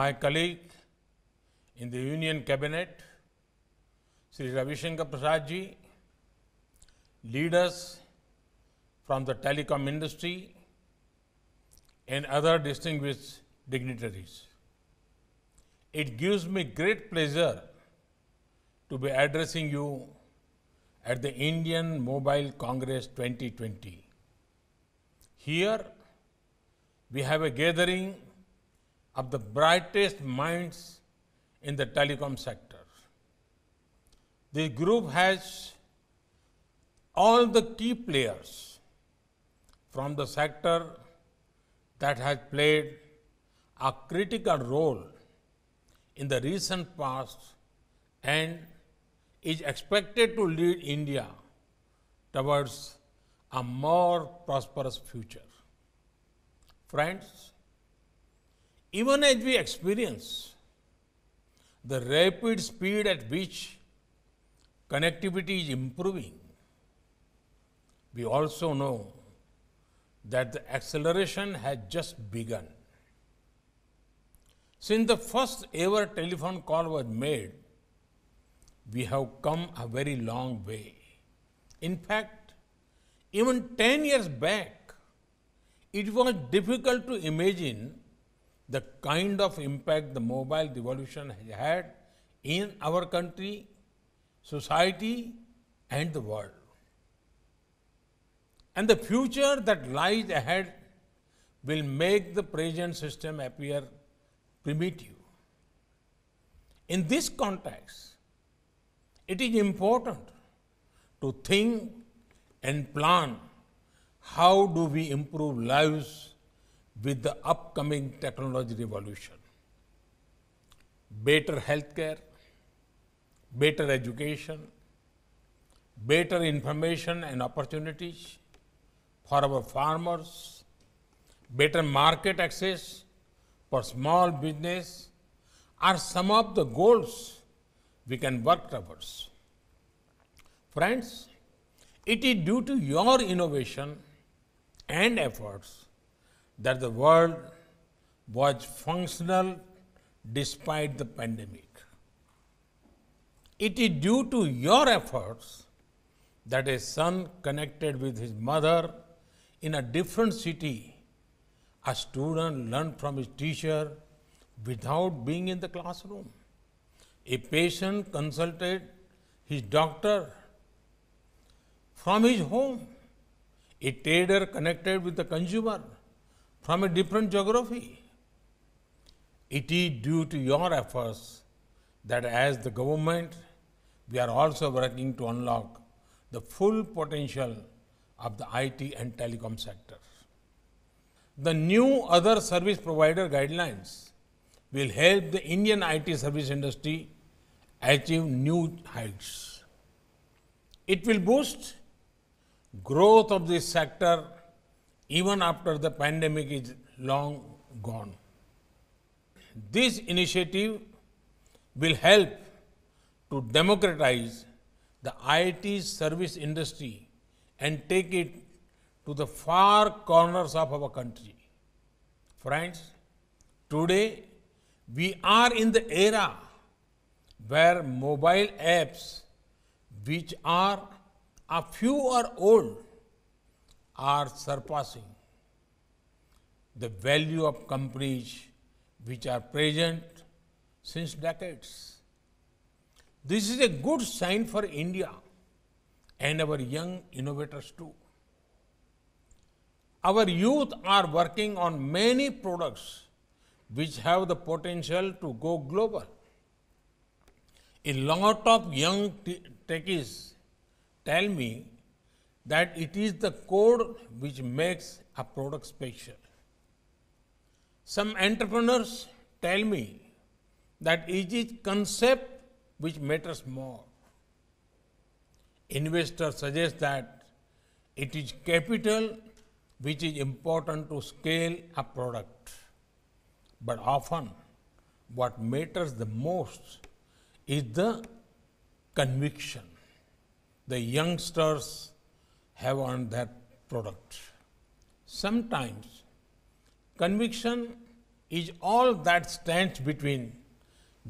my colleague in the Union Cabinet, Sri Ravishankar Prasadji, leaders from the telecom industry, and other distinguished dignitaries. It gives me great pleasure to be addressing you at the Indian Mobile Congress 2020. Here, we have a gathering of the brightest minds in the telecom sector. The group has all the key players from the sector that has played a critical role in the recent past and is expected to lead India towards a more prosperous future. Friends, even as we experience the rapid speed at which connectivity is improving, we also know that the acceleration has just begun. Since the first ever telephone call was made, we have come a very long way. In fact, even 10 years back, it was difficult to imagine the kind of impact the mobile revolution has had in our country, society, and the world. And the future that lies ahead will make the present system appear primitive. In this context, it is important to think and plan how do we improve lives with the upcoming technology revolution. Better healthcare, better education, better information and opportunities for our farmers, better market access for small business are some of the goals we can work towards. Friends, it is due to your innovation and efforts that the world was functional despite the pandemic. It is due to your efforts that a son connected with his mother in a different city. A student learned from his teacher without being in the classroom. A patient consulted his doctor from his home. A trader connected with the consumer from a different geography. It is due to your efforts that as the government, we are also working to unlock the full potential of the IT and telecom sector. The new other service provider guidelines will help the Indian IT service industry achieve new heights. It will boost growth of this sector even after the pandemic is long gone. This initiative will help to democratize the IT service industry and take it to the far corners of our country. Friends, today we are in the era where mobile apps, which are a few or old, are surpassing the value of companies which are present since decades. This is a good sign for India and our young innovators too. Our youth are working on many products which have the potential to go global. A lot of young techies tell me that it is the code which makes a product special. Some entrepreneurs tell me that it is concept which matters more. Investors suggest that it is capital which is important to scale a product. But often, what matters the most is the conviction. The youngsters have earned that product. Sometimes conviction is all that stands between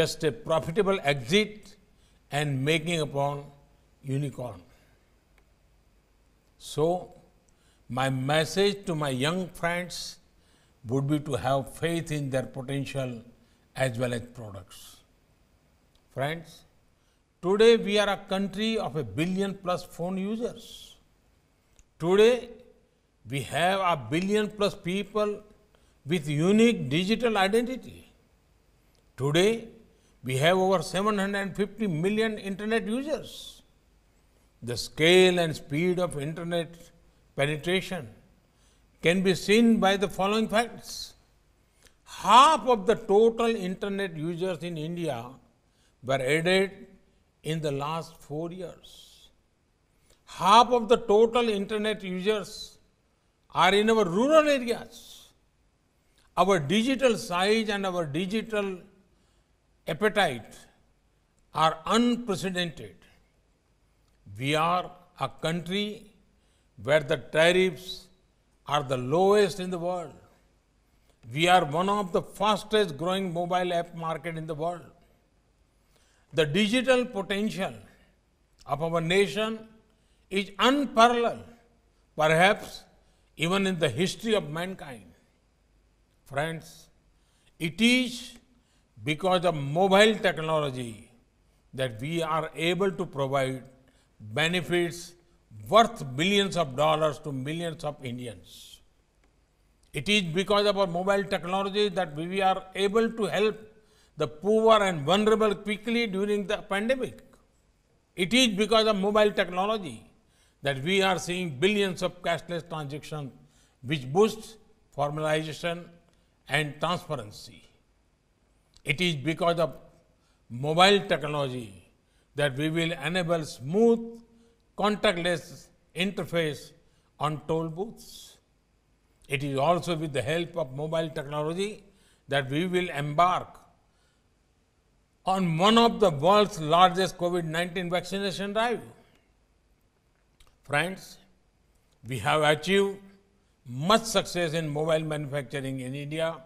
just a profitable exit and making upon unicorn. So, my message to my young friends would be to have faith in their potential as well as products. Friends, today we are a country of a billion plus phone users. Today, we have a billion plus people with unique digital identity. Today, we have over 750 million internet users. The scale and speed of internet penetration can be seen by the following facts. Half of the total internet users in India were added in the last four years half of the total internet users are in our rural areas. Our digital size and our digital appetite are unprecedented. We are a country where the tariffs are the lowest in the world. We are one of the fastest growing mobile app market in the world. The digital potential of our nation is unparalleled, perhaps even in the history of mankind. Friends, it is because of mobile technology that we are able to provide benefits worth billions of dollars to millions of Indians. It is because of our mobile technology that we are able to help the poor and vulnerable quickly during the pandemic. It is because of mobile technology that we are seeing billions of cashless transactions which boosts formalization and transparency. It is because of mobile technology that we will enable smooth contactless interface on toll booths. It is also with the help of mobile technology that we will embark on one of the world's largest COVID 19 vaccination drive. Friends, we have achieved much success in mobile manufacturing in India.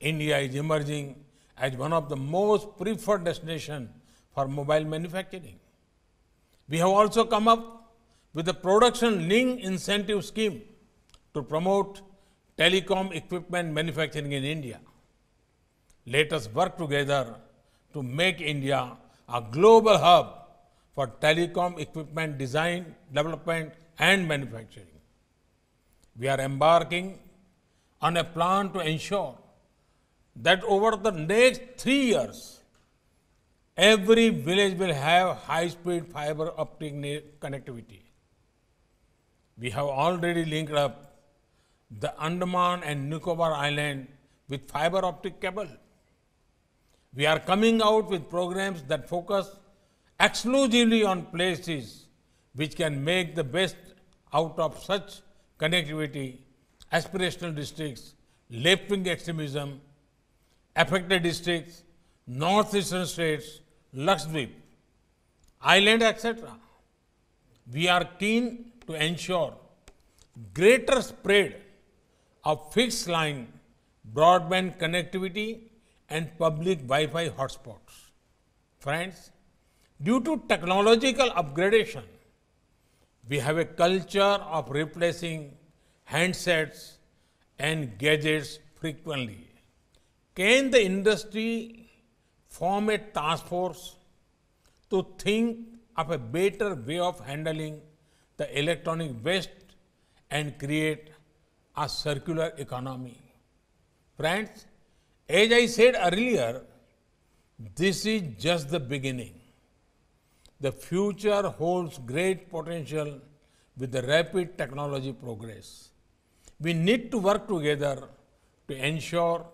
India is emerging as one of the most preferred destinations for mobile manufacturing. We have also come up with a production link incentive scheme to promote telecom equipment manufacturing in India. Let us work together to make India a global hub for telecom equipment design, development and manufacturing. We are embarking on a plan to ensure that over the next three years, every village will have high-speed fiber optic connectivity. We have already linked up the Andaman and Nicobar Island with fiber optic cable. We are coming out with programs that focus exclusively on places which can make the best out of such connectivity, aspirational districts, left-wing extremism, affected districts, northeastern states, Luxembourg, island, etc. We are keen to ensure greater spread of fixed line broadband connectivity and public Wi-Fi hotspots. Friends, Due to technological upgradation, we have a culture of replacing handsets and gadgets frequently. Can the industry form a task force to think of a better way of handling the electronic waste and create a circular economy? Friends, as I said earlier, this is just the beginning. The future holds great potential with the rapid technology progress. We need to work together to ensure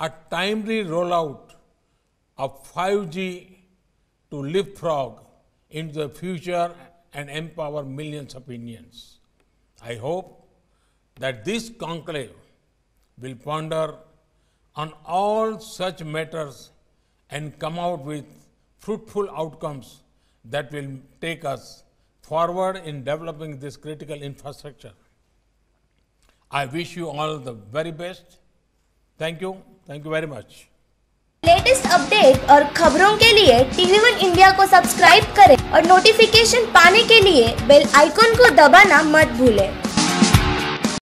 a timely rollout of 5G to leapfrog into the future and empower millions of Indians. I hope that this conclave will ponder on all such matters and come out with fruitful outcomes that will take us forward in developing this critical infrastructure. I wish you all the very best. Thank you. Thank you very much. Latest update और खबरों के लिए TV one India को subscribe करें और notification पाने के लिए बेल आइकॉन को दबाना मत भूलें।